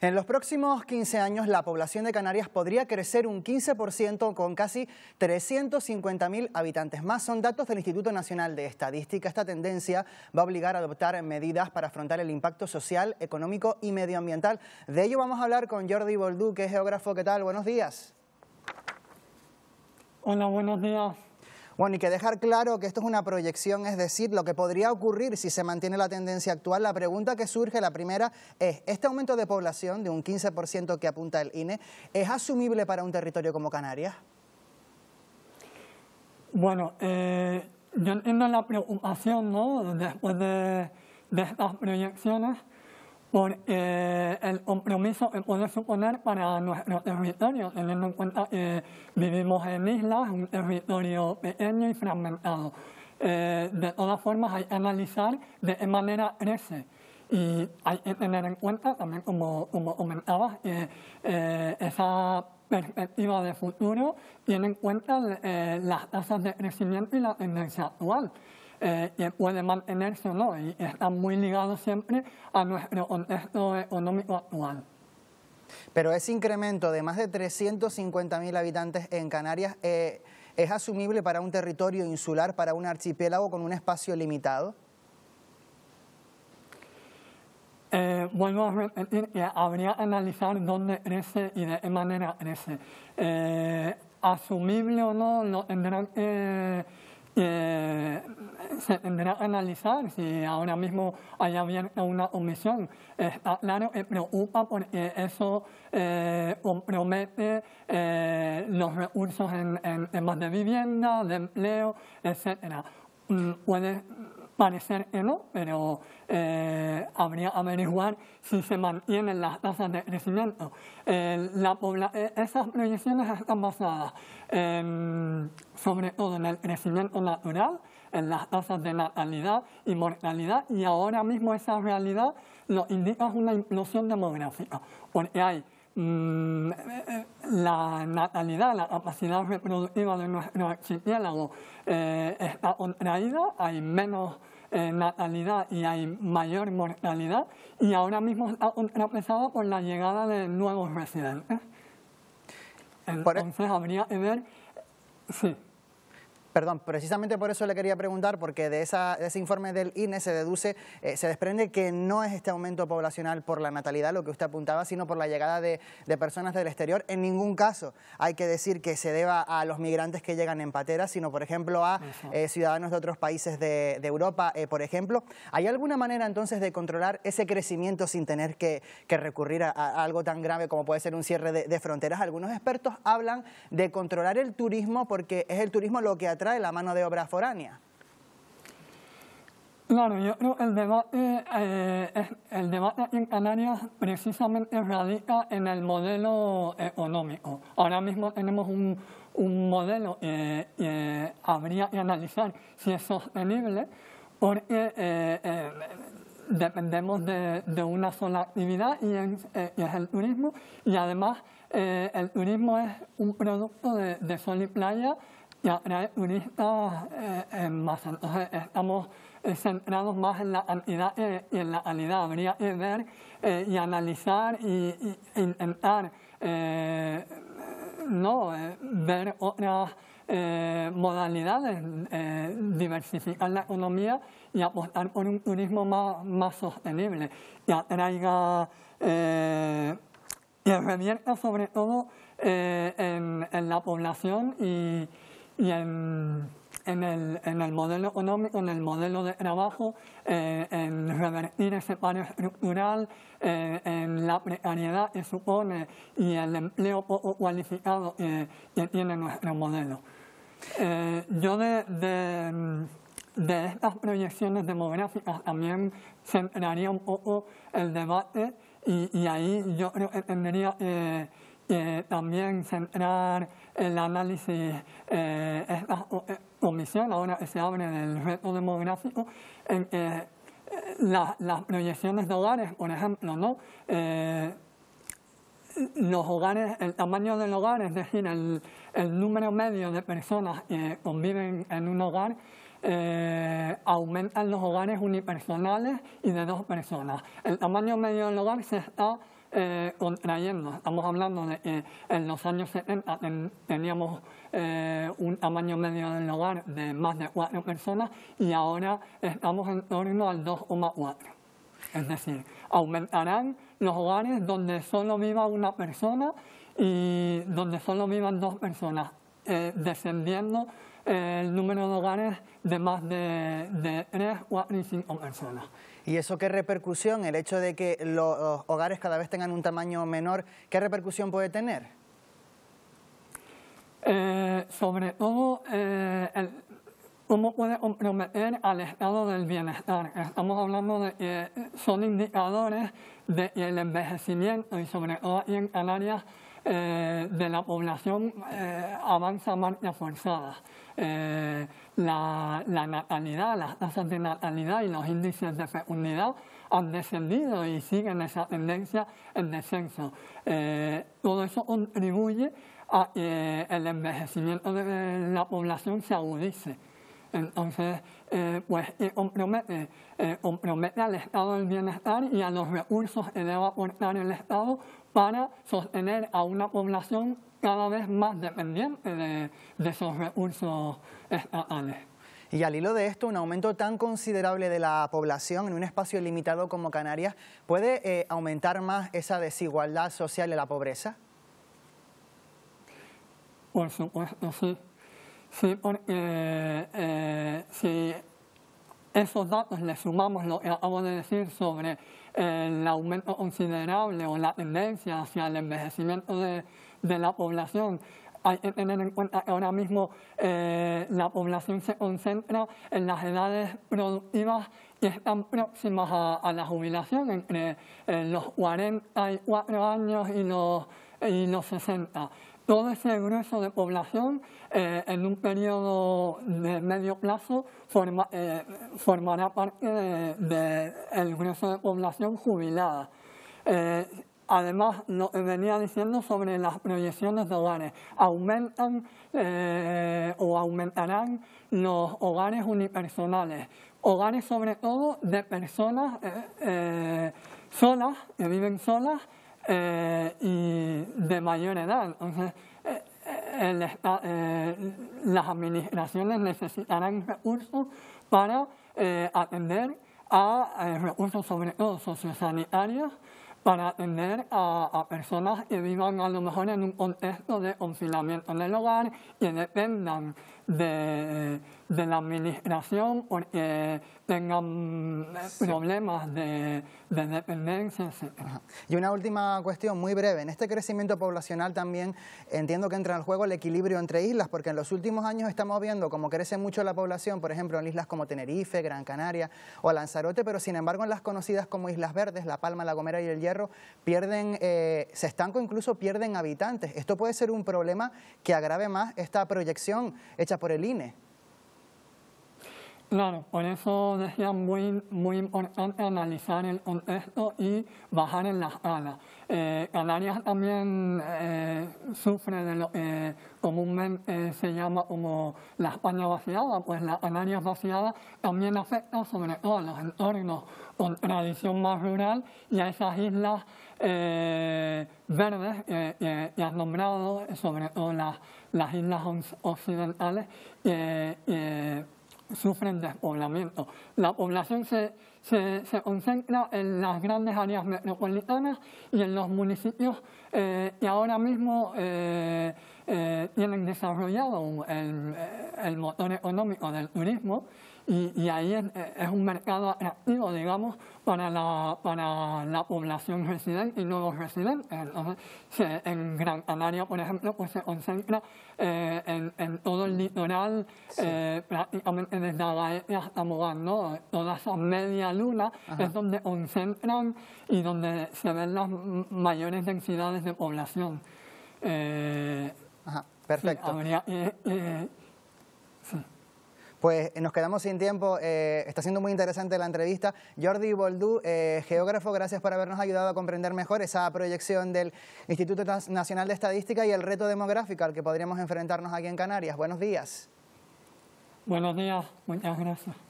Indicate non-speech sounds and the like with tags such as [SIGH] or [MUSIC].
En los próximos 15 años, la población de Canarias podría crecer un 15% con casi 350.000 habitantes más. Son datos del Instituto Nacional de Estadística. Esta tendencia va a obligar a adoptar medidas para afrontar el impacto social, económico y medioambiental. De ello vamos a hablar con Jordi Boldú, que es geógrafo. ¿Qué tal? Buenos días. Hola, buenos días. Bueno, y que dejar claro que esto es una proyección, es decir, lo que podría ocurrir si se mantiene la tendencia actual. La pregunta que surge, la primera, es, ¿este aumento de población de un 15% que apunta el INE es asumible para un territorio como Canarias? Bueno, eh, yo entiendo la preocupación, ¿no? Después de estas proyecciones. Por eh, el compromiso que puede suponer para nuestro territorio, teniendo en cuenta que vivimos en islas, un territorio pequeño y fragmentado. Eh, de todas formas, hay que analizar de qué manera crece. Y hay que tener en cuenta también, como, comentabas, que eh, esa perspectiva de futuro tiene en cuenta las tasas de crecimiento y la tendencia actual. Eh, eh, puede mantenerse no, y están muy ligados siempre a nuestro contexto económico actual. Pero ese incremento de más de 350.000 habitantes en Canarias eh, es asumible para un territorio insular, para un archipiélago con un espacio limitado. Eh, vuelvo a repetir habría que analizar dónde crece y de qué manera crece. Eh, asumible o no, tendrán eh, [LAUGHS] se tendrá que analizar si ahora mismo hay abierto una comisión. Está claro que preocupa porque eso compromete eh, eh, los recursos en, en temas de vivienda, de empleo, etcétera. Mm, puede que no, pero eh, habría que averiguar si se mantienen las tasas de crecimiento. E, esas proyecciones están basadas sobre todo en el crecimiento natural, en las tasas de natalidad y mortalidad, y ahora mismo esa realidad lo indica una implosión demográfica, porque hay mm, la natalidad, la capacidad reproductiva de nuestro archipiélago eh, está contraída, hay menos eh, natalidad y hay mayor mortalidad y ahora mismo ha empezado con la llegada de nuevos residentes. E- Entonces habría que ver... Sí. Perdón, precisamente por eso le quería preguntar, porque de, ese informe del INE se deduce, eh, se desprende que no es este aumento poblacional por la natalidad lo que usted apuntaba, sino por la llegada de, personas del exterior. En ningún caso hay que decir que se deba a los migrantes que llegan en pateras, sino por ejemplo a eh, ciudadanos de otros países de, Europa, eh, por ejemplo. ¿Hay alguna manera entonces de controlar ese crecimiento sin tener que, recurrir a, algo tan grave como puede ser un cierre de, de fronteras? Algunos expertos hablan de controlar el turismo porque es el turismo lo que atrae de la mano de obra foránea. Claro, yo creo que el debate, eh, en Canarias precisamente radica en el modelo económico. Ahora mismo tenemos un, modelo que, eh, eh, habría que analizar si es sostenible, porque dependemos de, una sola actividad y es, el turismo, y además el turismo es un producto de sol y playa ya atraer turistas eh, más. Entonces eh, estamos eh, centrados más en la cantidad eh, y en la calidad. Habría que ver y analizar e intentar no ver otras modalidades, diversificar la economía y apostar por un turismo más, sostenible que atraiga y revierta sobre todo en, en, la población y, y en, el, modelo económico, en el modelo de trabajo, eh, en revertir ese paro estructural, eh, en la precariedad que supone y el empleo poco cualificado que, tiene nuestro modelo. Eh, yo de, estas proyecciones demográficas también centraría un poco el debate y, ahí yo creo que tendría que también centrar el análisis, eh, esta eh, omisión ahora se abre el reto demográfico, en que eh, las proyecciones de hogares, por ejemplo, ¿no? los hogares, el tamaño del hogar, es decir, el, el número medio de personas que conviven en un hogar, aumentan los hogares unipersonales y de dos personas. El tamaño medio del hogar se está eh, contrayendo. Estamos hablando de que en los años 70 teníamos eh, un tamaño medio del hogar de más de cuatro personas y ahora estamos en torno al 2,4. Es decir, aumentarán los hogares donde solo viva una persona y donde solo vivan dos personas, eh, descendiendo eh, el número de hogares de más de, de 3, 4 y 5 personas. ¿Y eso qué repercusión, el hecho de que los hogares cada vez tengan un tamaño menor, qué repercusión puede tener? Eh, sobre todo, eh, ¿cómo puede comprometer al estado del bienestar? Estamos hablando de que son indicadores del envejecimiento y sobre todo en en área. Eh, de la población eh, avanza más marcha forzada. Eh, la, natalidad, las tasas de natalidad y los índices de fecundidad han descendido y siguen esa tendencia en descenso. todo eso contribuye a el envejecimiento de la población se agudice. Entonces, eh, eh, pues compromete, eh, al estado el bienestar y a los recursos que debe aportar el Estado para sostener a una población cada vez más dependiente de, de esos recursos estatales. Y al hilo de esto, un aumento tan considerable de la población en un espacio limitado como Canarias, ¿puede aumentar más esa desigualdad social y la pobreza? Por supuesto, sí. Sí, porque eh, si esos datos le sumamos lo que acabo de decir sobre el aumento considerable o la tendencia hacia el envejecimiento de, de la población, hay que tener en cuenta que ahora mismo eh, la población se concentra en las edades productivas que están próximas a, la jubilación, entre eh, los 44 años y los, y los 60 todo ese grueso de población eh, en un periodo de medio plazo eh, formará parte del grueso de población jubilada. Eh, además, venía diciendo sobre las proyecciones de hogares, aumentan o aumentarán los hogares unipersonales, hogares sobre todo de personas solas, que viven solas, eh, y de mayor edad. Entonces, eh, eh, las administraciones necesitarán recursos para atender a recursos sobre todo sociosanitarios, para atender a, personas que vivan a lo mejor en un contexto de confinamiento en el hogar y dependan de de la administración porque eh, tengan eh, problemas de, dependencia, Y una última cuestión muy breve. En este crecimiento poblacional también entiendo que entra en juego el equilibrio entre islas, porque en los últimos años estamos viendo como crece mucho la población, por ejemplo, en islas como Tenerife, Gran Canaria o Lanzarote, pero sin embargo en las conocidas como Islas Verdes, La Palma, La Gomera y El Hierro, pierden, eh, se estanco incluso pierden habitantes. Esto puede ser un problema que agrave más esta proyección hecha por el INE. Claro, por eso decía muy, muy importante analizar el contexto y bajar en las alas. Eh, Canarias también eh, sufre de lo que comúnmente se llama como la España vaciada, pues la Canarias vaciada también afecta sobre todo a los entornos con tradición más rural y a esas islas eh, verdes que, has nombrado, sobre todo las, las islas occidentales sufren despoblamiento. La población se, se, concentra en las grandes áreas metropolitanas y en los municipios eh, que ahora mismo eh, eh, tienen desarrollado el motor económico del turismo y, ahí es, un mercado atractivo, digamos, para la, población residente y nuevos residentes. en Gran Canaria, por ejemplo, pues se concentra eh, en, todo el litoral, eh, prácticamente desde la hasta Mogán, ¿no? Toda esa media luna es donde concentran y donde se ven las mayores densidades de población. Eh, perfecto. Pues eh, nos quedamos sin tiempo, eh, está siendo muy interesante la entrevista. Jordi Boldú, eh, geógrafo, gracias por habernos ayudado a comprender mejor esa proyección del Instituto Nacional de Estadística y el reto demográfico al que podríamos enfrentarnos aquí en Canarias. Buenos días. Buenos días, muchas gracias.